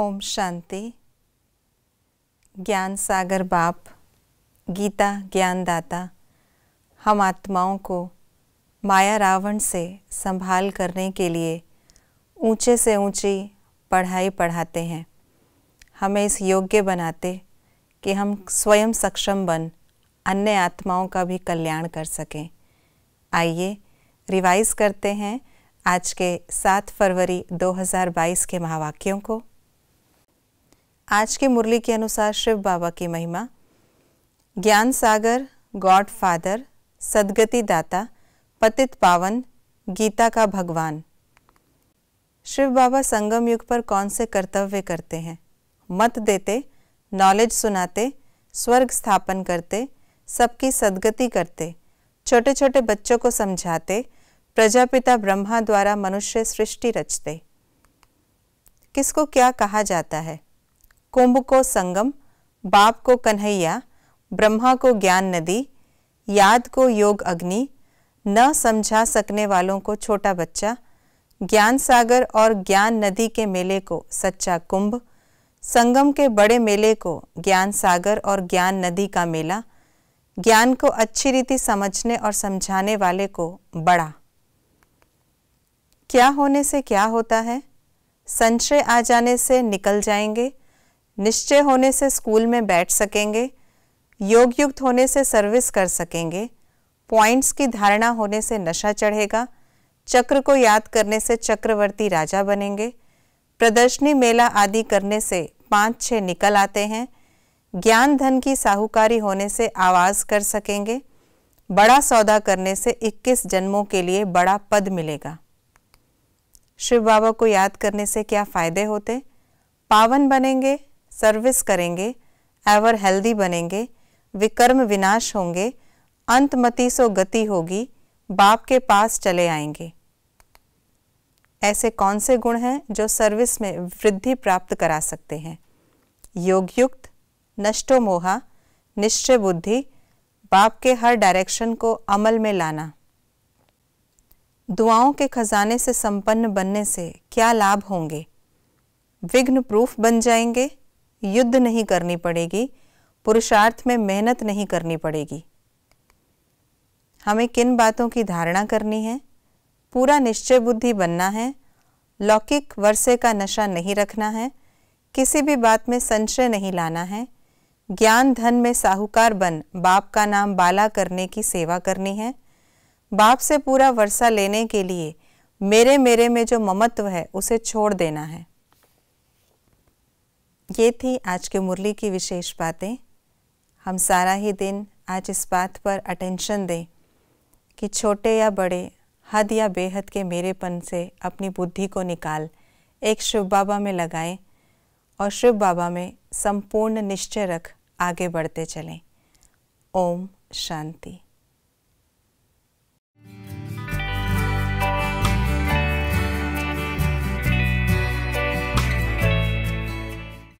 ओम शांति ज्ञान सागर बाप गीता ज्ञानदाता हम आत्माओं को माया रावण से संभाल करने के लिए ऊंचे से ऊंची पढ़ाई पढ़ाते हैं हमें इस योग्य बनाते कि हम स्वयं सक्षम बन अन्य आत्माओं का भी कल्याण कर सकें आइए रिवाइज करते हैं आज के 7 फरवरी 2022 के महावाक्यों को आज के मुरली के अनुसार शिव बाबा की महिमा ज्ञान सागर गॉड फादर सदगति दाता पतित पावन गीता का भगवान शिव बाबा संगम युग पर कौन से कर्तव्य करते हैं मत देते नॉलेज सुनाते स्वर्ग स्थापन करते सबकी सदगति करते छोटे छोटे बच्चों को समझाते प्रजापिता ब्रह्मा द्वारा मनुष्य सृष्टि रचते किसको क्या कहा जाता है कुंभ को संगम बाप को कन्हैया ब्रह्मा को ज्ञान नदी याद को योग अग्नि न समझा सकने वालों को छोटा बच्चा ज्ञान सागर और ज्ञान नदी के मेले को सच्चा कुंभ संगम के बड़े मेले को ज्ञान सागर और ज्ञान नदी का मेला ज्ञान को अच्छी रीति समझने और समझाने वाले को बड़ा क्या होने से क्या होता है संशय आ जाने से निकल जाएंगे निश्चय होने से स्कूल में बैठ सकेंगे योगयुक्त होने से सर्विस कर सकेंगे पॉइंट्स की धारणा होने से नशा चढ़ेगा चक्र को याद करने से चक्रवर्ती राजा बनेंगे प्रदर्शनी मेला आदि करने से पाँच छः निकल आते हैं ज्ञान धन की साहूकारी होने से आवाज़ कर सकेंगे बड़ा सौदा करने से 21 जन्मों के लिए बड़ा पद मिलेगा शिव बाबा को याद करने से क्या फ़ायदे होते पावन बनेंगे सर्विस करेंगे एवर हेल्दी बनेंगे विकर्म विनाश होंगे अंतमति सो गति होगी बाप के पास चले आएंगे ऐसे कौन से गुण हैं जो सर्विस में वृद्धि प्राप्त करा सकते हैं योगयुक्त नष्टो मोहा निश्चय बुद्धि बाप के हर डायरेक्शन को अमल में लाना दुआओं के खजाने से संपन्न बनने से क्या लाभ होंगे विघ्न प्रूफ बन जाएंगे युद्ध नहीं करनी पड़ेगी पुरुषार्थ में मेहनत नहीं करनी पड़ेगी हमें किन बातों की धारणा करनी है पूरा निश्चय बुद्धि बनना है लौकिक वर्षे का नशा नहीं रखना है किसी भी बात में संशय नहीं लाना है ज्ञान धन में साहूकार बन बाप का नाम बाला करने की सेवा करनी है बाप से पूरा वर्षा लेने के लिए मेरे मेरे में जो ममत्व है उसे छोड़ देना है ये थी आज के मुरली की विशेष बातें हम सारा ही दिन आज इस बात पर अटेंशन दें कि छोटे या बड़े हद या बेहद के मेरेपन से अपनी बुद्धि को निकाल एक शिव बाबा में लगाएं और शिव बाबा में संपूर्ण निश्चय रख आगे बढ़ते चलें ओम शांति